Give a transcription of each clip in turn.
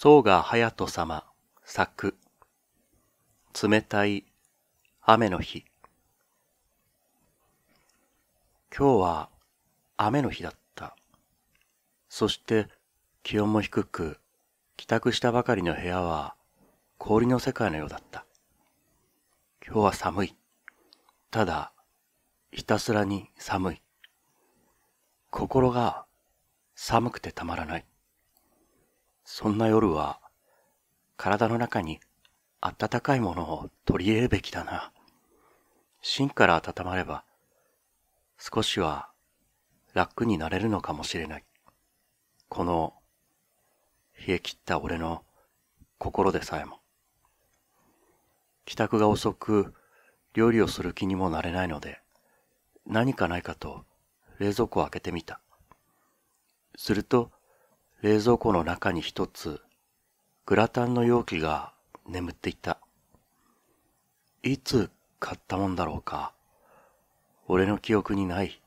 宗が隼人様、作。冷たい雨の日。今日は雨の日だった。そして気温も低く、帰宅したばかりの部屋は氷の世界のようだった。今日は寒い。ただ、ひたすらに寒い。心が寒くてたまらない。そんな夜は、体の中に温かいものを取り入れるべきだな。芯から温まれば、少しは楽になれるのかもしれない。この、冷え切った俺の心でさえも。帰宅が遅く、料理をする気にもなれないので、何かないかと冷蔵庫を開けてみた。すると、冷蔵庫の中に一つ、グラタンの容器が眠っていた。いつ買ったもんだろうか。俺の記憶にない。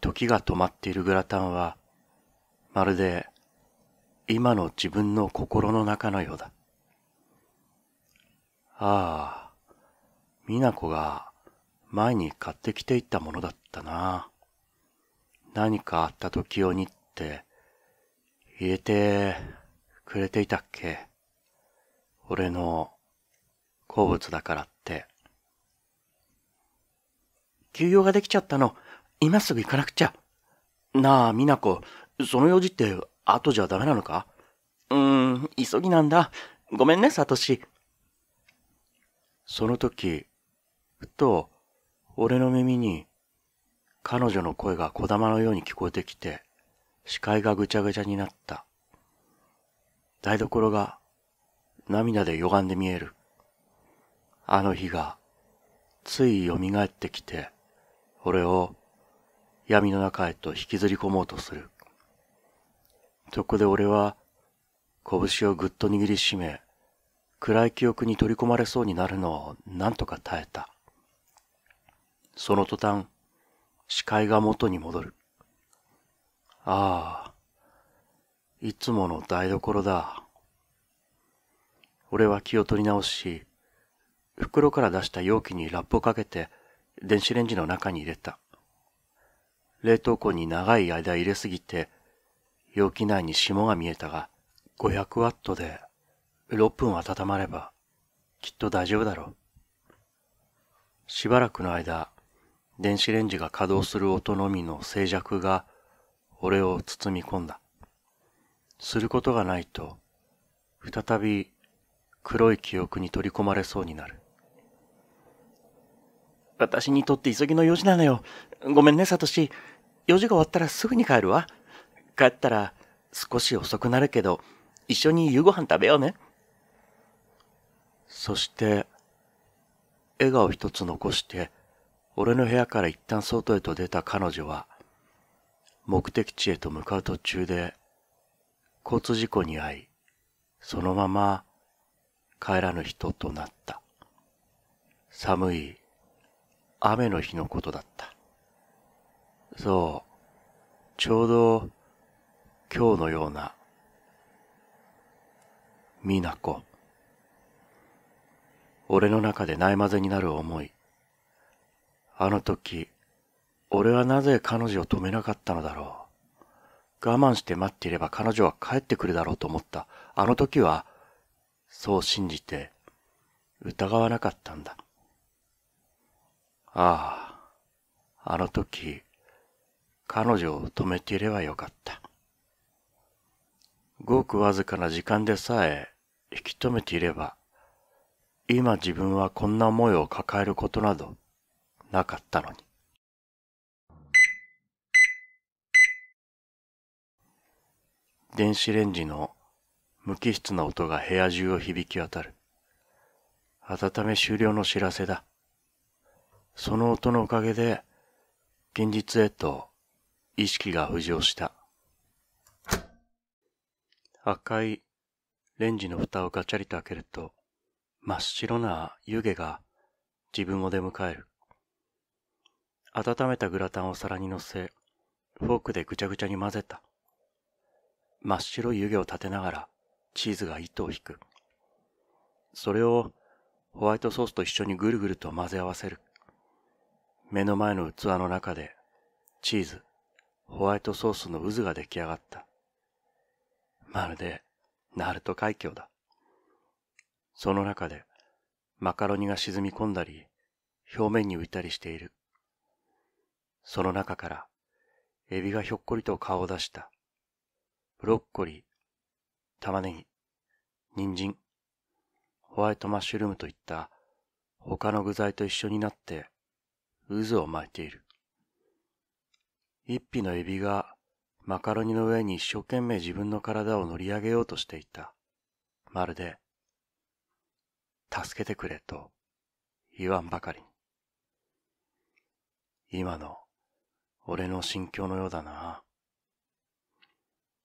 時が止まっているグラタンは、まるで今の自分の心の中のようだ。ああ、美奈子が前に買ってきていったものだったな。何かあった時をにって、入えてくれていたっけ俺の好物だからって。休養ができちゃったの。今すぐ行かなくちゃ。なあ、美奈子、その用事って後じゃダメなのかうーん、急ぎなんだ。ごめんね、サトシ。その時、ふと、俺の耳に、彼女の声が小玉のように聞こえてきて、視界がぐちゃぐちゃになった。台所が涙で歪んで見える。あの日がつい蘇ってきて、俺を闇の中へと引きずり込もうとする。そこで俺は拳をぐっと握りしめ、暗い記憶に取り込まれそうになるのを何とか耐えた。その途端、視界が元に戻る。ああ、いつもの台所だ。俺は気を取り直し、袋から出した容器にラップをかけて、電子レンジの中に入れた。冷凍庫に長い間入れすぎて、容器内に霜が見えたが、500ワットで6分温まれば、きっと大丈夫だろう。しばらくの間、電子レンジが稼働する音のみの静寂が俺を包み込んだ。することがないと、再び黒い記憶に取り込まれそうになる。私にとって急ぎの用事なのよ。ごめんね、サトシ。用事が終わったらすぐに帰るわ。帰ったら少し遅くなるけど、一緒に夕ご飯食べようね。そして、笑顔一つ残して、俺の部屋から一旦外へと出た彼女は、目的地へと向かう途中で交通事故に遭い、そのまま帰らぬ人となった。寒い雨の日のことだった。そう、ちょうど今日のような、美奈子俺の中でないまぜになる思い。あの時、俺はなぜ彼女を止めなかったのだろう。我慢して待っていれば彼女は帰ってくるだろうと思った。あの時は、そう信じて、疑わなかったんだ。ああ、あの時、彼女を止めていればよかった。ごくわずかな時間でさえ引き止めていれば、今自分はこんな思いを抱えることなどなかったのに。電子レンジの無機質な音が部屋中を響き渡る。温め終了の知らせだ。その音のおかげで、現実へと意識が浮上した。赤いレンジの蓋をガチャリと開けると、真っ白な湯気が自分を出迎える。温めたグラタンを皿に乗せ、フォークでぐちゃぐちゃに混ぜた。真っ白い湯気を立てながらチーズが糸を引く。それをホワイトソースと一緒にぐるぐると混ぜ合わせる。目の前の器の中でチーズ、ホワイトソースの渦が出来上がった。まるで、ナルト海峡だ。その中で、マカロニが沈み込んだり、表面に浮いたりしている。その中から、エビがひょっこりと顔を出した。ブロッコリー、玉ねぎ、人参、ホワイトマッシュルームといった他の具材と一緒になって渦を巻いている。一匹のエビがマカロニの上に一生懸命自分の体を乗り上げようとしていた。まるで、助けてくれと言わんばかりに。今の俺の心境のようだな。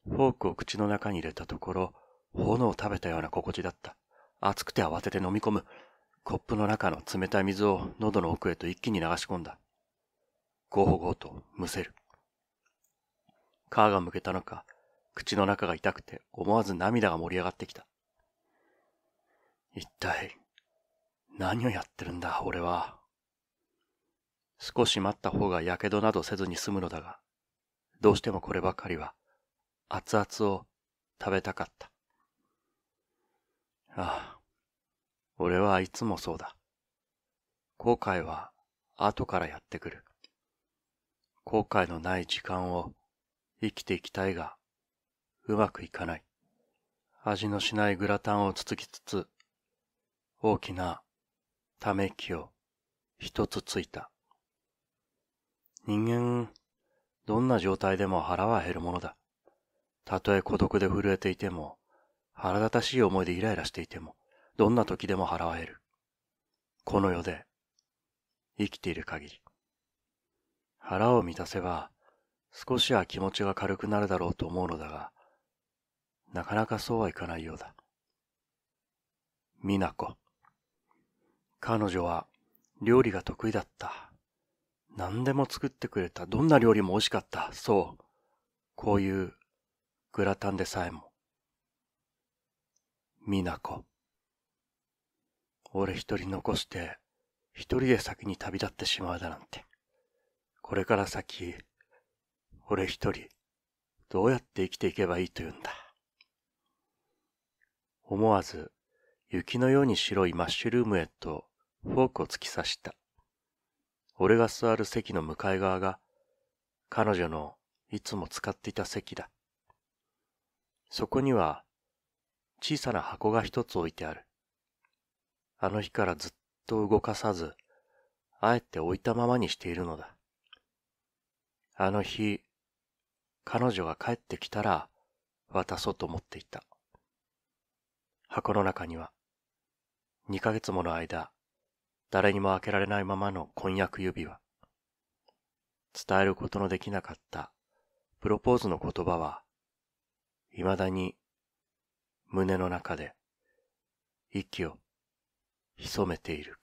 フォークを口の中に入れたところ、炎を食べたような心地だった。熱くて慌てて飲み込む。コップの中の冷たい水を喉の奥へと一気に流し込んだ。ゴーゴーとむせる。皮がむけたのか、口の中が痛くて思わず涙が盛り上がってきた。一体、何をやってるんだ、俺は。少し待った方が火傷などせずに済むのだが、どうしてもこればかりは熱々を食べたかった。ああ、俺はいつもそうだ。後悔は後からやってくる。後悔のない時間を生きていきたいが、うまくいかない。味のしないグラタンをつつきつつ、大きなため息を一つついた。人間、どんな状態でも腹は減るものだ。たとえ孤独で震えていても、腹立たしい思いでイライラしていても、どんな時でも払わえる。この世で、生きている限り。腹を満たせば、少しは気持ちが軽くなるだろうと思うのだが、なかなかそうはいかないようだ。美奈子。彼女は料理が得意だった。何でも作ってくれた。どんな料理も美味しかった。そう。こういうグラタンでさえも。みなこ。俺一人残して、一人で先に旅立ってしまうだなんて。これから先、俺一人、どうやって生きていけばいいというんだ。思わず、雪のように白いマッシュルームへとフォークを突き刺した。俺が座る席の向かい側が、彼女のいつも使っていた席だ。そこには小さな箱が一つ置いてある。あの日からずっと動かさず、あえて置いたままにしているのだ。あの日、彼女が帰ってきたら渡そうと思っていた。箱の中には、二ヶ月もの間、誰にも開けられないままの婚約指輪。伝えることのできなかったプロポーズの言葉は未だに胸の中で息を潜めている。